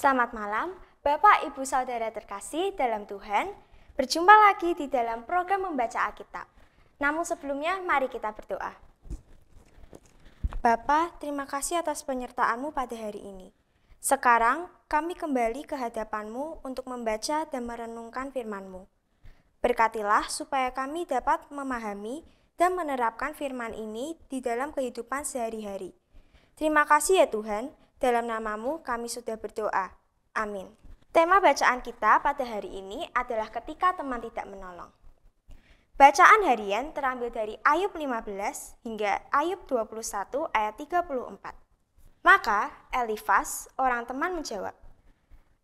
Selamat malam, Bapak, Ibu, Saudara terkasih dalam Tuhan. Berjumpa lagi di dalam program membaca Alkitab. Namun sebelumnya, mari kita berdoa. Bapa, terima kasih atas penyertaanmu pada hari ini. Sekarang, kami kembali ke hadapanmu untuk membaca dan merenungkan firmanmu. Berkatilah supaya kami dapat memahami dan menerapkan firman ini di dalam kehidupan sehari-hari. Terima kasih ya Tuhan, dalam namamu kami sudah berdoa. Amin. Tema bacaan kita pada hari ini adalah ketika teman tidak menolong. Bacaan harian terambil dari Ayub 15 hingga Ayub 21 ayat 34. Maka Elifas, orang teman menjawab,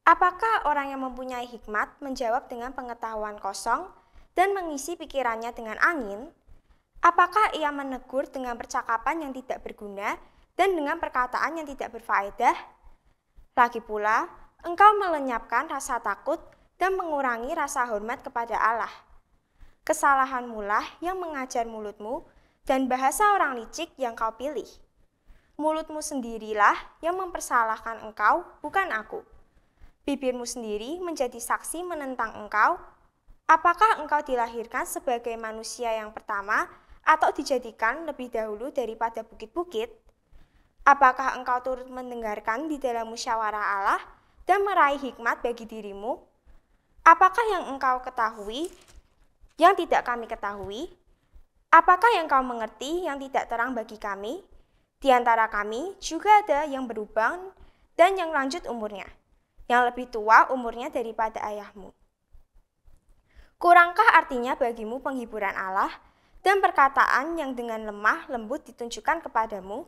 Apakah orang yang mempunyai hikmat menjawab dengan pengetahuan kosong dan mengisi pikirannya dengan angin? Apakah ia menegur dengan percakapan yang tidak berguna dan dengan perkataan yang tidak berfaedah? Lagi pula, engkau melenyapkan rasa takut dan mengurangi rasa hormat kepada Allah. Kesalahan mulah yang mengajar mulutmu dan bahasa orang licik yang kau pilih. Mulutmu sendirilah yang mempersalahkan engkau, bukan aku. Bibirmu sendiri menjadi saksi menentang engkau. Apakah engkau dilahirkan sebagai manusia yang pertama atau dijadikan lebih dahulu daripada bukit-bukit? Apakah engkau turut mendengarkan di dalam musyawarah Allah? dan meraih hikmat bagi dirimu? Apakah yang engkau ketahui yang tidak kami ketahui? Apakah yang kau mengerti yang tidak terang bagi kami? Di antara kami juga ada yang berubang dan yang lanjut umurnya, yang lebih tua umurnya daripada ayahmu. Kurangkah artinya bagimu penghiburan Allah dan perkataan yang dengan lemah lembut ditunjukkan kepadamu?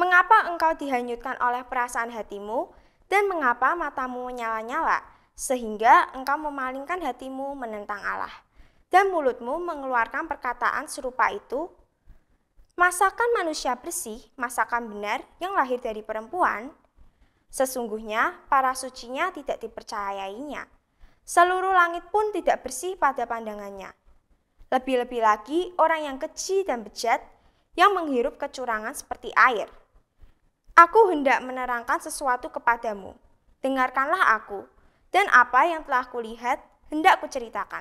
Mengapa engkau dihanyutkan oleh perasaan hatimu dan mengapa matamu menyala-nyala? Sehingga engkau memalingkan hatimu menentang Allah. Dan mulutmu mengeluarkan perkataan serupa itu. Masakan manusia bersih, masakan benar yang lahir dari perempuan. Sesungguhnya para sucinya tidak dipercayainya. Seluruh langit pun tidak bersih pada pandangannya. Lebih-lebih lagi orang yang keji dan bejat yang menghirup kecurangan seperti air. Aku hendak menerangkan sesuatu kepadamu. Dengarkanlah aku, dan apa yang telah kulihat hendak kuceritakan.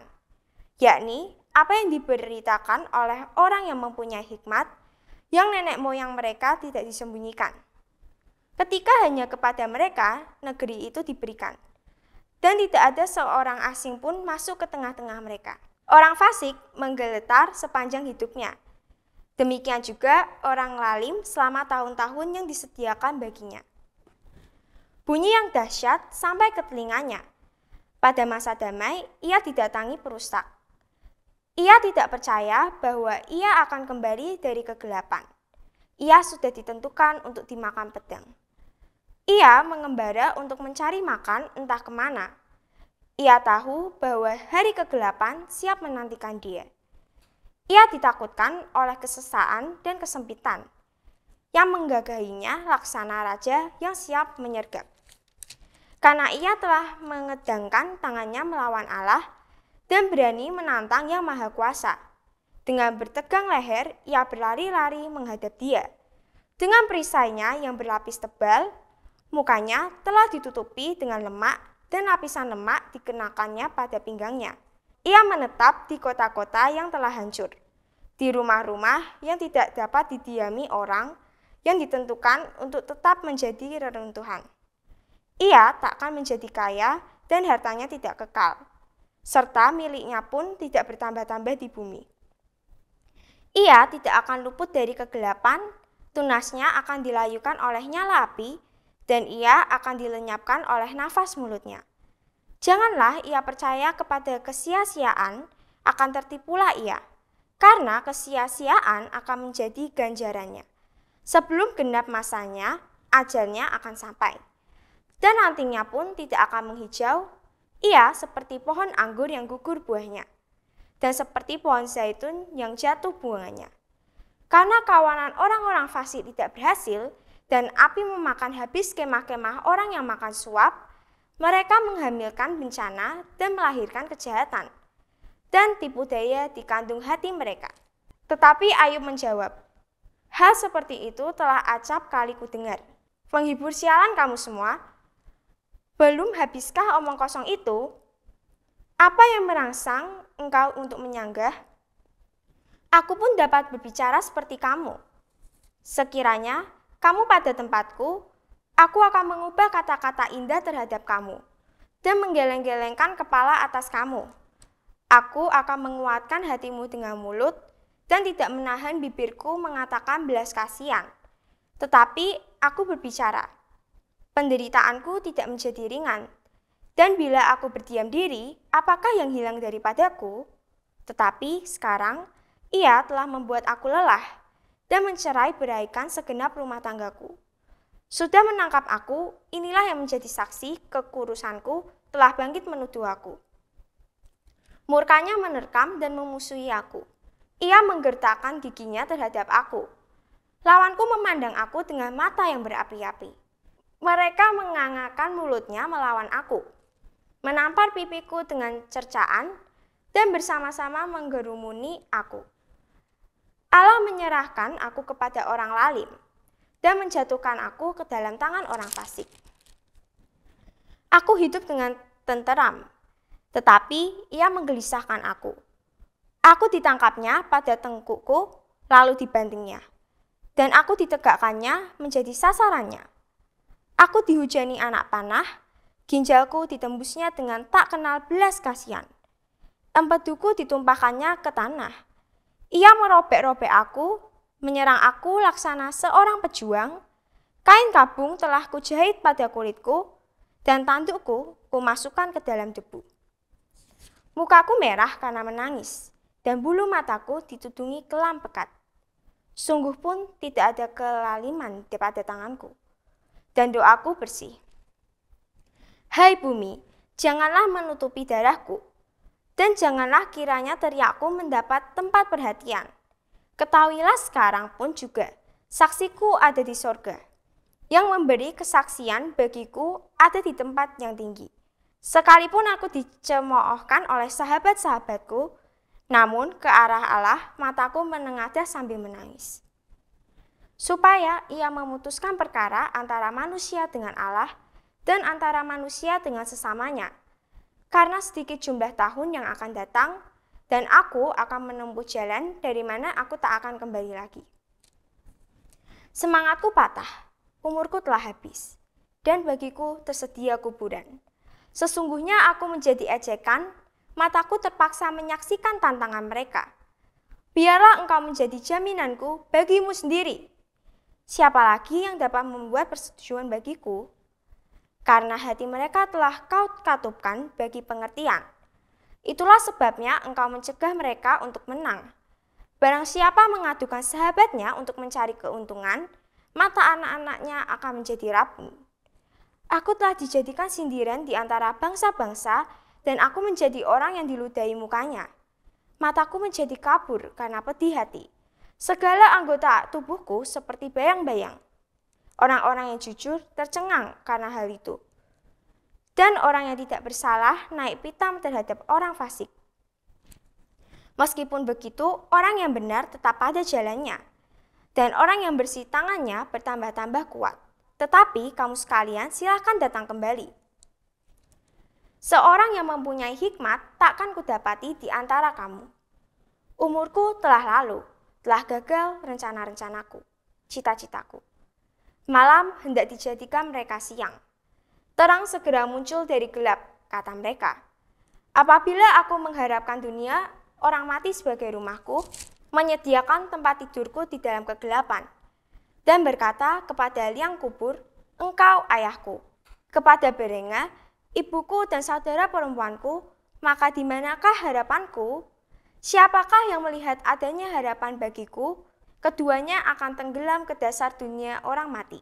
Yakni, apa yang diberitakan oleh orang yang mempunyai hikmat, yang nenek moyang mereka tidak disembunyikan. Ketika hanya kepada mereka, negeri itu diberikan. Dan tidak ada seorang asing pun masuk ke tengah-tengah mereka. Orang fasik menggeletar sepanjang hidupnya, Demikian juga orang lalim selama tahun-tahun yang disediakan baginya. Bunyi yang dahsyat sampai ke telinganya. Pada masa damai, ia didatangi perusak. Ia tidak percaya bahwa ia akan kembali dari kegelapan. Ia sudah ditentukan untuk dimakan pedang. Ia mengembara untuk mencari makan entah kemana. Ia tahu bahwa hari kegelapan siap menantikan dia. Ia ditakutkan oleh kesesaan dan kesempitan yang menggagahinya laksana raja yang siap menyergap. Karena ia telah mengedangkan tangannya melawan Allah dan berani menantang yang maha kuasa. Dengan bertegang leher, ia berlari-lari menghadap dia. Dengan perisainya yang berlapis tebal, mukanya telah ditutupi dengan lemak dan lapisan lemak dikenakannya pada pinggangnya. Ia menetap di kota-kota yang telah hancur, di rumah-rumah yang tidak dapat didiami orang yang ditentukan untuk tetap menjadi reruntuhan. Ia takkan menjadi kaya dan hartanya tidak kekal, serta miliknya pun tidak bertambah-tambah di bumi. Ia tidak akan luput dari kegelapan, tunasnya akan dilayukan oleh nyala api, dan ia akan dilenyapkan oleh nafas mulutnya. Janganlah ia percaya kepada kesia-siaan, akan tertipulah ia, karena kesia-siaan akan menjadi ganjarannya. Sebelum genap masanya, ajalnya akan sampai. Dan nantinya pun tidak akan menghijau, ia seperti pohon anggur yang gugur buahnya, dan seperti pohon zaitun yang jatuh bunganya. Karena kawanan orang-orang fasik tidak berhasil, dan api memakan habis kemah-kemah orang yang makan suap, mereka menghamilkan bencana dan melahirkan kejahatan, dan tipu daya di kandung hati mereka. Tetapi Ayub menjawab, Hal seperti itu telah acap kali ku dengar. Penghibur sialan kamu semua, belum habiskah omong kosong itu? Apa yang merangsang engkau untuk menyanggah? Aku pun dapat berbicara seperti kamu. Sekiranya kamu pada tempatku, Aku akan mengubah kata-kata indah terhadap kamu dan menggeleng-gelengkan kepala atas kamu. Aku akan menguatkan hatimu dengan mulut dan tidak menahan bibirku mengatakan belas kasihan. Tetapi aku berbicara. Penderitaanku tidak menjadi ringan. Dan bila aku berdiam diri, apakah yang hilang daripadaku? Tetapi sekarang ia telah membuat aku lelah dan mencerai beraikan segenap rumah tanggaku. Sudah menangkap aku, inilah yang menjadi saksi kekurusanku telah bangkit menuduh aku. Murkanya menerkam dan memusuhi aku. Ia menggertakkan giginya terhadap aku. Lawanku memandang aku dengan mata yang berapi-api. Mereka mengangakan mulutnya melawan aku, menampar pipiku dengan cercaan, dan bersama-sama menggerumuni aku. Allah menyerahkan aku kepada orang lalim, dan menjatuhkan aku ke dalam tangan orang fasik. Aku hidup dengan tenteram, tetapi ia menggelisahkan aku. Aku ditangkapnya pada tengkukku, lalu dibantingnya. Dan aku ditegakkannya menjadi sasarannya. Aku dihujani anak panah, ginjalku ditembusnya dengan tak kenal belas kasihan. Empeduku ditumpahkannya ke tanah. Ia merobek-robek aku menyerang aku laksana seorang pejuang, kain kabung telah kujahit pada kulitku, dan tandukku kumasukkan ke dalam debu. Mukaku merah karena menangis, dan bulu mataku ditudungi kelam pekat. Sungguh pun tidak ada kelaliman di pada tanganku, dan doaku bersih. Hai bumi, janganlah menutupi darahku, dan janganlah kiranya teriakku mendapat tempat perhatian. Ketahuilah sekarang pun juga, saksiku ada di sorga, yang memberi kesaksian bagiku ada di tempat yang tinggi. Sekalipun aku dicemoohkan oleh sahabat-sahabatku, namun ke arah Allah mataku menengadah sambil menangis. Supaya ia memutuskan perkara antara manusia dengan Allah dan antara manusia dengan sesamanya. Karena sedikit jumlah tahun yang akan datang, dan aku akan menempuh jalan dari mana aku tak akan kembali lagi. Semangatku patah, umurku telah habis, dan bagiku tersedia kuburan. Sesungguhnya aku menjadi ejekan, mataku terpaksa menyaksikan tantangan mereka. Biarlah engkau menjadi jaminanku bagimu sendiri. Siapa lagi yang dapat membuat persetujuan bagiku? Karena hati mereka telah kau katupkan bagi pengertian Itulah sebabnya engkau mencegah mereka untuk menang. Barang siapa mengadukan sahabatnya untuk mencari keuntungan, mata anak-anaknya akan menjadi rapuh. Aku telah dijadikan sindiran di antara bangsa-bangsa dan aku menjadi orang yang diludahi mukanya. Mataku menjadi kabur karena pedih hati. Segala anggota tubuhku seperti bayang-bayang. Orang-orang yang jujur tercengang karena hal itu dan orang yang tidak bersalah naik pitam terhadap orang fasik. Meskipun begitu, orang yang benar tetap pada jalannya, dan orang yang bersih tangannya bertambah-tambah kuat. Tetapi kamu sekalian silahkan datang kembali. Seorang yang mempunyai hikmat takkan kudapati di antara kamu. Umurku telah lalu, telah gagal rencana-rencanaku, cita-citaku. Malam hendak dijadikan mereka siang, Terang segera muncul dari gelap, kata mereka. Apabila aku mengharapkan dunia, orang mati sebagai rumahku, menyediakan tempat tidurku di dalam kegelapan, dan berkata kepada liang kubur, engkau ayahku. Kepada Berenga, ibuku dan saudara perempuanku, maka di manakah harapanku? Siapakah yang melihat adanya harapan bagiku? Keduanya akan tenggelam ke dasar dunia orang mati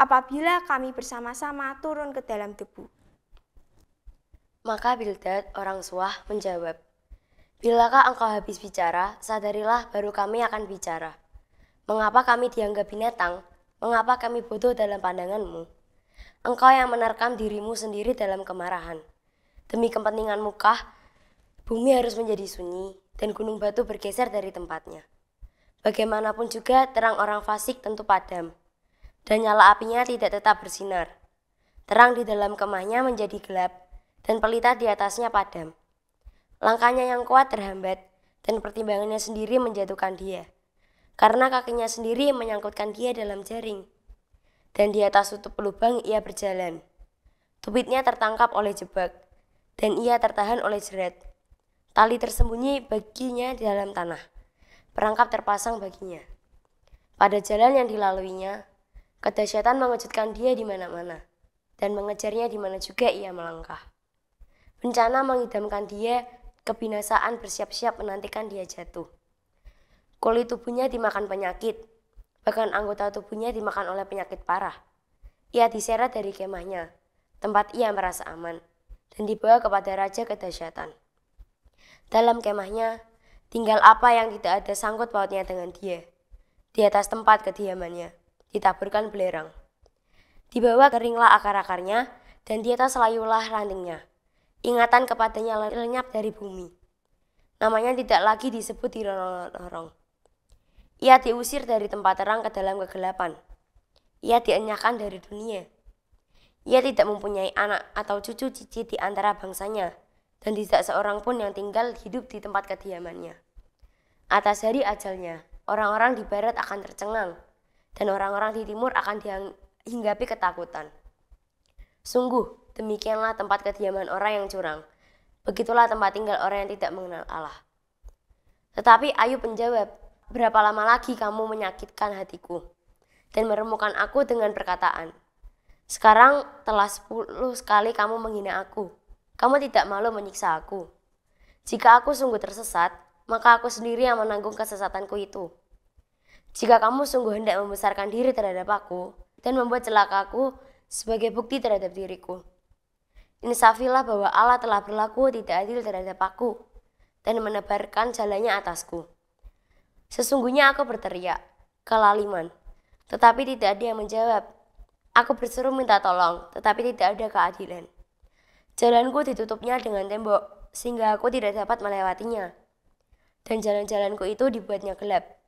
apabila kami bersama-sama turun ke dalam debu. Maka Bildad, orang suah, menjawab, Bilakah engkau habis bicara, sadarilah baru kami akan bicara. Mengapa kami dianggap binatang? Mengapa kami bodoh dalam pandanganmu? Engkau yang menerkam dirimu sendiri dalam kemarahan. Demi kepentinganmu kah, bumi harus menjadi sunyi dan gunung batu bergeser dari tempatnya. Bagaimanapun juga terang orang fasik tentu padam dan nyala apinya tidak tetap bersinar. Terang di dalam kemahnya menjadi gelap, dan pelita di atasnya padam. Langkahnya yang kuat terhambat, dan pertimbangannya sendiri menjatuhkan dia. Karena kakinya sendiri menyangkutkan dia dalam jaring. Dan di atas tutup lubang ia berjalan. Tubitnya tertangkap oleh jebak, dan ia tertahan oleh jerat. Tali tersembunyi baginya di dalam tanah. Perangkap terpasang baginya. Pada jalan yang dilaluinya, Kedahsyatan mengejutkan dia di mana-mana dan mengejarnya di mana juga ia melangkah. Bencana mengidamkan dia, kebinasaan bersiap-siap menantikan dia jatuh. Kulit tubuhnya dimakan penyakit, bahkan anggota tubuhnya dimakan oleh penyakit parah. Ia diseret dari kemahnya, tempat ia merasa aman, dan dibawa kepada Raja Kedahsyatan. Dalam kemahnya, tinggal apa yang tidak ada sangkut pautnya dengan dia, di atas tempat kediamannya ditaburkan belerang. Di bawah keringlah akar-akarnya, dan di atas layulah rantingnya. Ingatan kepadanya lenyap dari bumi. Namanya tidak lagi disebut di lorong. Ia diusir dari tempat terang ke dalam kegelapan. Ia dienyahkan dari dunia. Ia tidak mempunyai anak atau cucu cicit di antara bangsanya, dan tidak seorang pun yang tinggal hidup di tempat kediamannya. Atas hari ajalnya, orang-orang di barat akan tercengang dan orang-orang di timur akan dihinggapi ketakutan. Sungguh, demikianlah tempat kediaman orang yang curang. Begitulah tempat tinggal orang yang tidak mengenal Allah. Tetapi Ayub menjawab, berapa lama lagi kamu menyakitkan hatiku dan meremukkan aku dengan perkataan. Sekarang telah sepuluh kali kamu menghina aku. Kamu tidak malu menyiksa aku. Jika aku sungguh tersesat, maka aku sendiri yang menanggung kesesatanku itu. Jika kamu sungguh hendak membesarkan diri terhadap aku dan membuat celakaku sebagai bukti terhadap diriku. Insafilah bahwa Allah telah berlaku tidak adil terhadap aku dan menebarkan jalannya atasku. Sesungguhnya aku berteriak, kelaliman, tetapi tidak ada yang menjawab. Aku berseru minta tolong, tetapi tidak ada keadilan. Jalanku ditutupnya dengan tembok, sehingga aku tidak dapat melewatinya. Dan jalan-jalanku itu dibuatnya gelap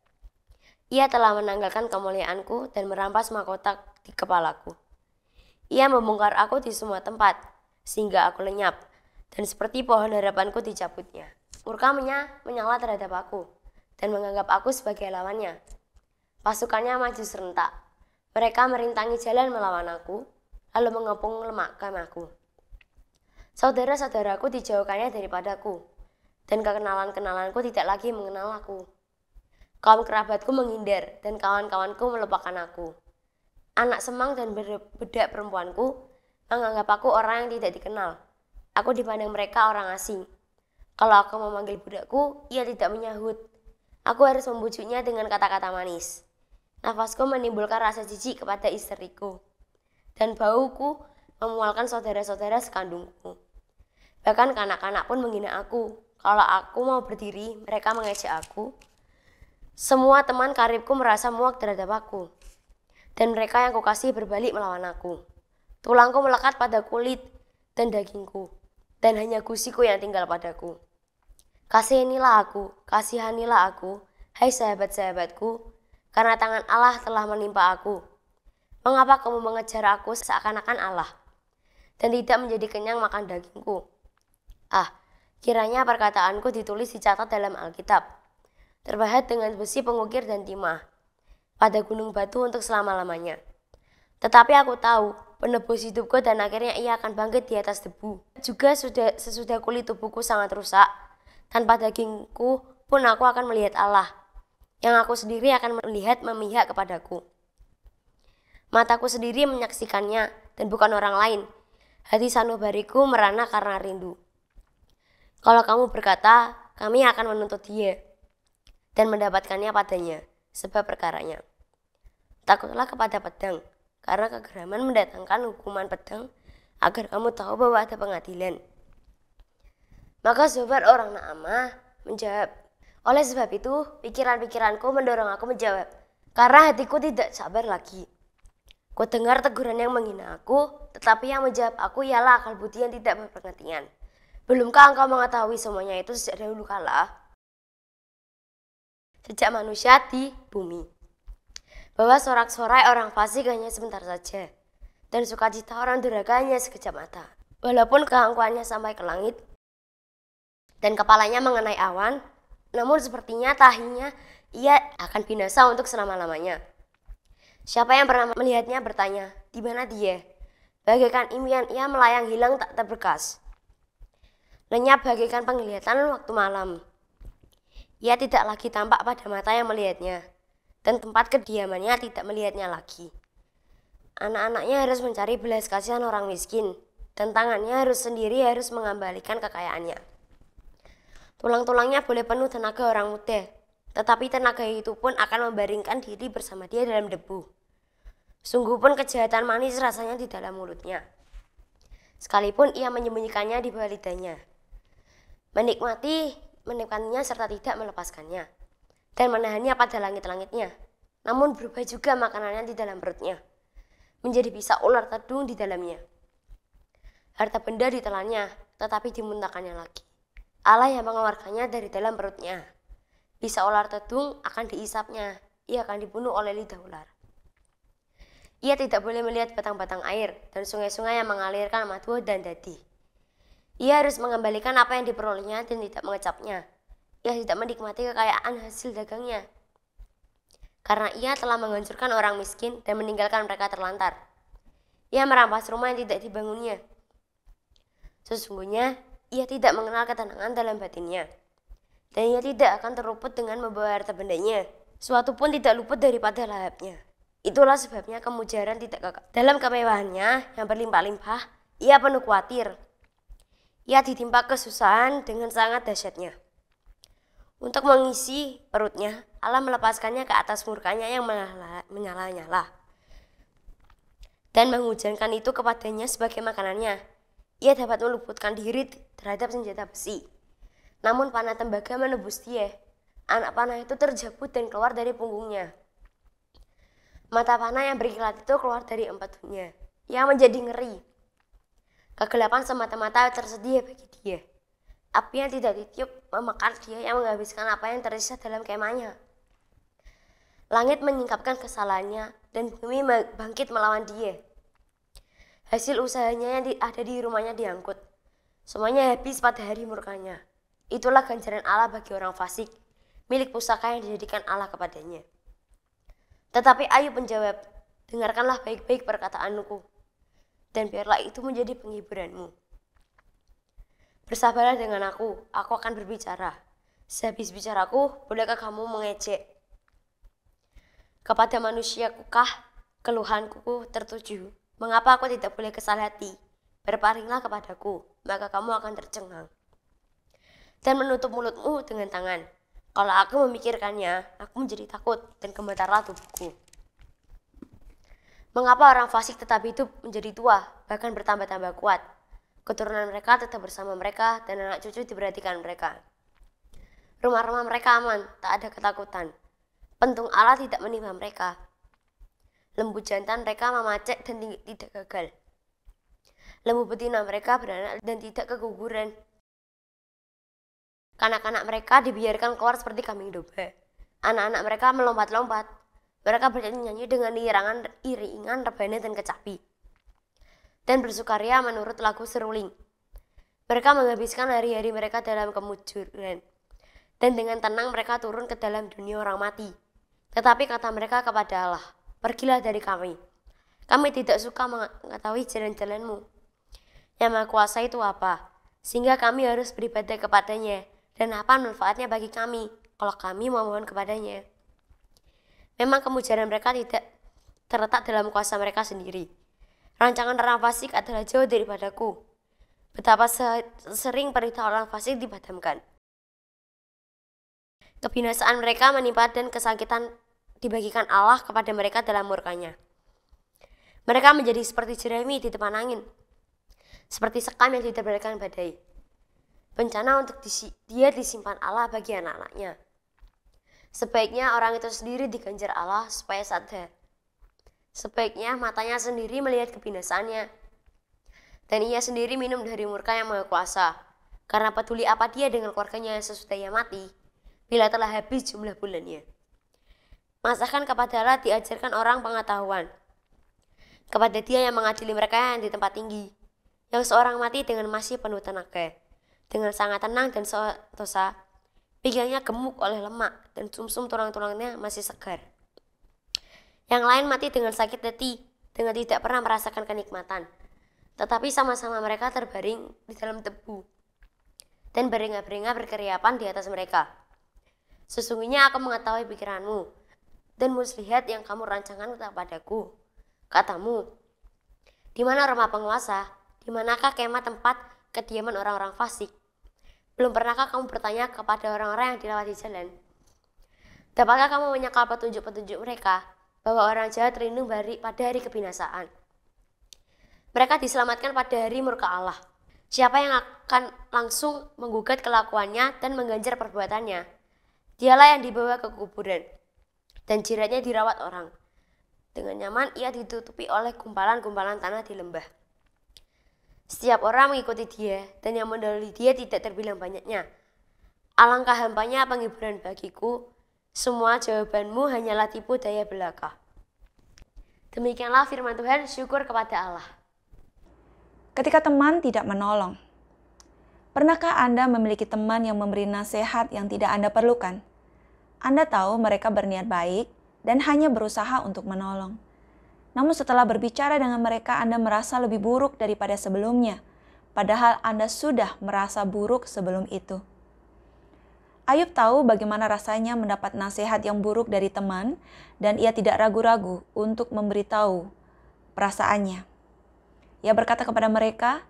ia telah menanggalkan kemuliaanku dan merampas mahkota di kepalaku. Ia membongkar aku di semua tempat, sehingga aku lenyap, dan seperti pohon harapanku dicabutnya. Murkamnya menyala terhadap aku, dan menganggap aku sebagai lawannya. Pasukannya maju serentak. Mereka merintangi jalan melawan aku, lalu mengepung lemakkan aku. Saudara-saudaraku dijauhkannya daripadaku, dan kekenalan-kenalanku tidak lagi mengenal aku. Kaum kerabatku menghindar dan kawan-kawanku melupakan aku. Anak semang dan bedak perempuanku menganggap aku orang yang tidak dikenal. Aku dipandang mereka orang asing. Kalau aku memanggil budakku, ia tidak menyahut. Aku harus membujuknya dengan kata-kata manis. Nafasku menimbulkan rasa jijik kepada istriku. Dan bauku memualkan saudara-saudara sekandungku. Bahkan kanak-kanak pun menghina aku. Kalau aku mau berdiri, mereka mengejek aku. Semua teman karibku merasa muak terhadap aku, dan mereka yang kukasih berbalik melawan aku. Tulangku melekat pada kulit dan dagingku, dan hanya gusiku yang tinggal padaku. Kasihanilah aku, kasihanilah aku, hai sahabat-sahabatku, karena tangan Allah telah menimpa aku. Mengapa kamu mengejar aku seakan-akan Allah, dan tidak menjadi kenyang makan dagingku? Ah, kiranya perkataanku ditulis dicatat dalam Alkitab, terbahat dengan besi pengukir dan timah pada gunung batu untuk selama-lamanya. Tetapi aku tahu penebus hidupku dan akhirnya ia akan bangkit di atas debu. Juga sudah, sesudah kulit tubuhku sangat rusak, tanpa dagingku pun aku akan melihat Allah, yang aku sendiri akan melihat memihak kepadaku. Mataku sendiri menyaksikannya dan bukan orang lain. Hati sanubariku merana karena rindu. Kalau kamu berkata, kami akan menuntut dia dan mendapatkannya padanya sebab perkaranya. Takutlah kepada pedang, karena kegeraman mendatangkan hukuman pedang agar kamu tahu bahwa ada pengadilan. Maka sobat orang Naamah menjawab, oleh sebab itu pikiran-pikiranku mendorong aku menjawab, karena hatiku tidak sabar lagi. Ku dengar teguran yang menghina aku, tetapi yang menjawab aku ialah akal budi yang tidak berpengertian. Belumkah engkau mengetahui semuanya itu sejak dahulu kala? sejak manusia di bumi. Bahwa sorak-sorai orang fasik hanya sebentar saja, dan sukacita orang durhaka hanya sekejap mata. Walaupun keangkuannya sampai ke langit, dan kepalanya mengenai awan, namun sepertinya tahinya ia akan binasa untuk selama-lamanya. Siapa yang pernah melihatnya bertanya, di mana dia? Bagaikan impian ia melayang hilang tak terbekas. Lenyap bagaikan penglihatan waktu malam. Ia tidak lagi tampak pada mata yang melihatnya, dan tempat kediamannya tidak melihatnya lagi. Anak-anaknya harus mencari belas kasihan orang miskin, dan tangannya harus sendiri harus mengembalikan kekayaannya. Tulang-tulangnya boleh penuh tenaga orang muda, tetapi tenaga itu pun akan membaringkan diri bersama dia dalam debu. Sungguh pun kejahatan manis rasanya di dalam mulutnya. Sekalipun ia menyembunyikannya di balitanya, Menikmati menekannya serta tidak melepaskannya dan menahannya pada langit-langitnya. Namun berubah juga makanannya di dalam perutnya, menjadi bisa ular tedung di dalamnya. Harta benda di telannya tetapi dimuntahkannya lagi. Allah yang mengeluarkannya dari dalam perutnya. Bisa ular tedung akan diisapnya, ia akan dibunuh oleh lidah ular. Ia tidak boleh melihat batang-batang air dan sungai-sungai yang mengalirkan madu dan dadi. Ia harus mengembalikan apa yang diperolehnya dan tidak mengecapnya. Ia tidak menikmati kekayaan hasil dagangnya. Karena ia telah menghancurkan orang miskin dan meninggalkan mereka terlantar. Ia merampas rumah yang tidak dibangunnya. Sesungguhnya, ia tidak mengenal ketenangan dalam batinnya. Dan ia tidak akan terluput dengan membawa harta bendanya. Suatu pun tidak luput daripada lahapnya. Itulah sebabnya kemujaran tidak kekal. Dalam kemewahannya yang berlimpah-limpah, ia penuh khawatir ia ditimpa kesusahan dengan sangat dahsyatnya. Untuk mengisi perutnya, Allah melepaskannya ke atas murkanya yang menyala-nyala dan menghujankan itu kepadanya sebagai makanannya. Ia dapat meluputkan diri terhadap senjata besi. Namun panah tembaga menebus dia. Anak panah itu terjabut dan keluar dari punggungnya. Mata panah yang berkilat itu keluar dari empatnya. Ia menjadi ngeri Kegelapan semata-mata tersedia bagi dia. Api yang tidak ditiup memekar dia yang menghabiskan apa yang tersisa dalam kemahnya. Langit menyingkapkan kesalahannya dan bumi bangkit melawan dia. Hasil usahanya yang ada di rumahnya diangkut. Semuanya habis pada hari murkanya. Itulah ganjaran Allah bagi orang fasik, milik pusaka yang dijadikan Allah kepadanya. Tetapi Ayub menjawab, dengarkanlah baik-baik perkataanku dan biarlah itu menjadi penghiburanmu. Bersabarlah dengan aku, aku akan berbicara. Sehabis bicaraku, bolehkah kamu mengejek? Kepada manusia kukah keluhanku tertuju? Mengapa aku tidak boleh kesal hati? Berparinglah kepadaku, maka kamu akan tercengang. Dan menutup mulutmu dengan tangan. Kalau aku memikirkannya, aku menjadi takut dan gemetarlah tubuhku. Mengapa orang fasik tetap hidup menjadi tua, bahkan bertambah-tambah kuat? Keturunan mereka tetap bersama mereka dan anak cucu diperhatikan mereka. Rumah-rumah mereka aman, tak ada ketakutan. Pentung Allah tidak menimpa mereka. Lembu jantan mereka memacek dan tidak gagal. Lembu betina mereka beranak dan tidak keguguran. Kanak-kanak mereka dibiarkan keluar seperti kambing domba. Anak-anak mereka melompat-lompat, mereka nyanyi dengan irangan, iringan rebana dan kecapi. Dan bersukaria menurut lagu seruling. Mereka menghabiskan hari-hari mereka dalam kemujuran. Dan dengan tenang mereka turun ke dalam dunia orang mati. Tetapi kata mereka kepada Allah, pergilah dari kami. Kami tidak suka mengetahui jalan-jalanmu. Yang maha kuasa itu apa? Sehingga kami harus beribadah kepadanya. Dan apa manfaatnya bagi kami kalau kami memohon kepadanya? Memang kemujaran mereka tidak terletak dalam kuasa mereka sendiri. Rancangan orang fasik adalah jauh daripadaku. Betapa sering perintah orang fasik dipadamkan. Kebinasaan mereka menimpa dan kesakitan dibagikan Allah kepada mereka dalam murkanya. Mereka menjadi seperti jerami di depan angin, seperti sekam yang diterbalikan badai. Bencana untuk disi dia disimpan Allah bagi anak-anaknya. Sebaiknya orang itu sendiri diganjar Allah supaya sadar. Sebaiknya matanya sendiri melihat kebinasaannya. Dan ia sendiri minum dari murka yang maha kuasa. Karena peduli apa dia dengan keluarganya sesudah ia mati, bila telah habis jumlah bulannya. Masakan kepada Allah diajarkan orang pengetahuan. Kepada dia yang mengadili mereka yang di tempat tinggi. Yang seorang mati dengan masih penuh tenaga. Dengan sangat tenang dan dosa pinggangnya gemuk oleh lemak dan sumsum tulang-tulangnya masih segar. Yang lain mati dengan sakit hati dengan tidak pernah merasakan kenikmatan. Tetapi sama-sama mereka terbaring di dalam tebu dan beringat-beringat berkeriapan di atas mereka. Sesungguhnya aku mengetahui pikiranmu dan muslihat yang kamu rancangkan kepadaku. Katamu, di mana rumah penguasa? Di manakah kemah tempat kediaman orang-orang fasik? Belum pernahkah kamu bertanya kepada orang-orang yang dilewati jalan? Dapatkah kamu menyangkal petunjuk-petunjuk mereka bahwa orang jahat terlindung pada hari kebinasaan? Mereka diselamatkan pada hari murka Allah. Siapa yang akan langsung menggugat kelakuannya dan mengganjar perbuatannya? Dialah yang dibawa ke kuburan dan jiratnya dirawat orang. Dengan nyaman ia ditutupi oleh gumpalan-gumpalan tanah di lembah. Setiap orang mengikuti dia, dan yang mendahului dia tidak terbilang banyaknya. Alangkah hampanya penghiburan bagiku, semua jawabanmu hanyalah tipu daya belaka. Demikianlah firman Tuhan, syukur kepada Allah. Ketika teman tidak menolong, pernahkah Anda memiliki teman yang memberi nasihat yang tidak Anda perlukan? Anda tahu mereka berniat baik dan hanya berusaha untuk menolong. Namun setelah berbicara dengan mereka Anda merasa lebih buruk daripada sebelumnya, padahal Anda sudah merasa buruk sebelum itu. Ayub tahu bagaimana rasanya mendapat nasihat yang buruk dari teman dan ia tidak ragu-ragu untuk memberitahu perasaannya. Ia berkata kepada mereka,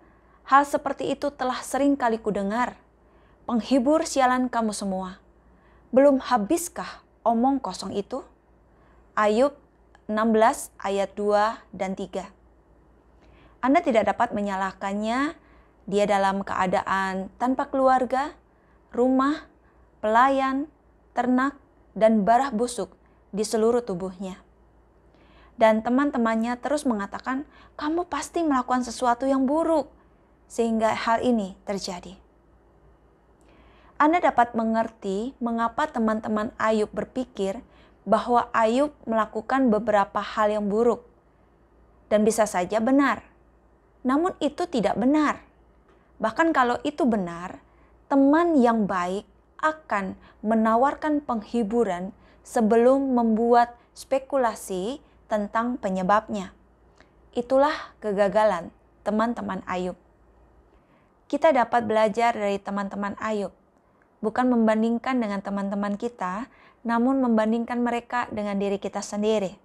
hal seperti itu telah sering kali kudengar. Penghibur sialan kamu semua. Belum habiskah omong kosong itu? Ayub 16 ayat 2 dan 3. Anda tidak dapat menyalahkannya, dia dalam keadaan tanpa keluarga, rumah, pelayan, ternak, dan barah busuk di seluruh tubuhnya. Dan teman-temannya terus mengatakan, kamu pasti melakukan sesuatu yang buruk, sehingga hal ini terjadi. Anda dapat mengerti mengapa teman-teman Ayub berpikir bahwa Ayub melakukan beberapa hal yang buruk dan bisa saja benar. Namun, itu tidak benar. Bahkan, kalau itu benar, teman yang baik akan menawarkan penghiburan sebelum membuat spekulasi tentang penyebabnya. Itulah kegagalan teman-teman Ayub. Kita dapat belajar dari teman-teman Ayub, bukan membandingkan dengan teman-teman kita namun membandingkan mereka dengan diri kita sendiri.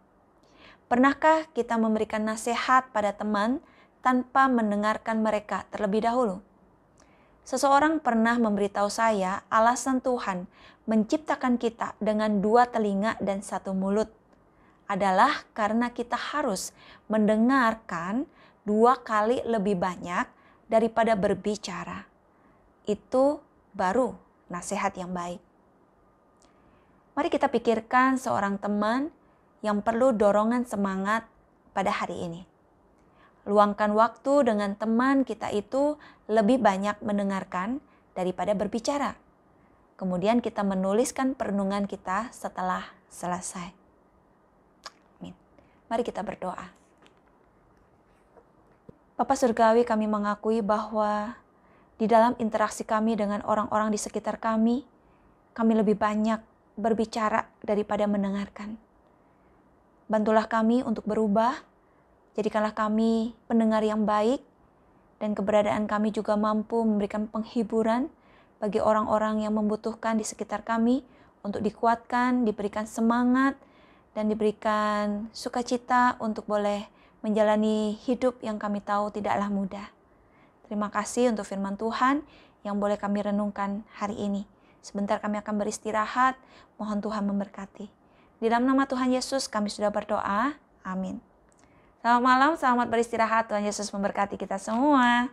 Pernahkah kita memberikan nasihat pada teman tanpa mendengarkan mereka terlebih dahulu? Seseorang pernah memberitahu saya alasan Tuhan menciptakan kita dengan dua telinga dan satu mulut adalah karena kita harus mendengarkan dua kali lebih banyak daripada berbicara. Itu baru nasihat yang baik. Mari kita pikirkan seorang teman yang perlu dorongan semangat pada hari ini. Luangkan waktu dengan teman kita itu lebih banyak mendengarkan daripada berbicara. Kemudian kita menuliskan perenungan kita setelah selesai. Amin. Mari kita berdoa. Bapak Surgawi kami mengakui bahwa di dalam interaksi kami dengan orang-orang di sekitar kami, kami lebih banyak berbicara daripada mendengarkan. Bantulah kami untuk berubah, jadikanlah kami pendengar yang baik, dan keberadaan kami juga mampu memberikan penghiburan bagi orang-orang yang membutuhkan di sekitar kami untuk dikuatkan, diberikan semangat, dan diberikan sukacita untuk boleh menjalani hidup yang kami tahu tidaklah mudah. Terima kasih untuk firman Tuhan yang boleh kami renungkan hari ini. Sebentar kami akan beristirahat. Mohon Tuhan memberkati. Di dalam nama Tuhan Yesus kami sudah berdoa. Amin. Selamat malam, selamat beristirahat. Tuhan Yesus memberkati kita semua.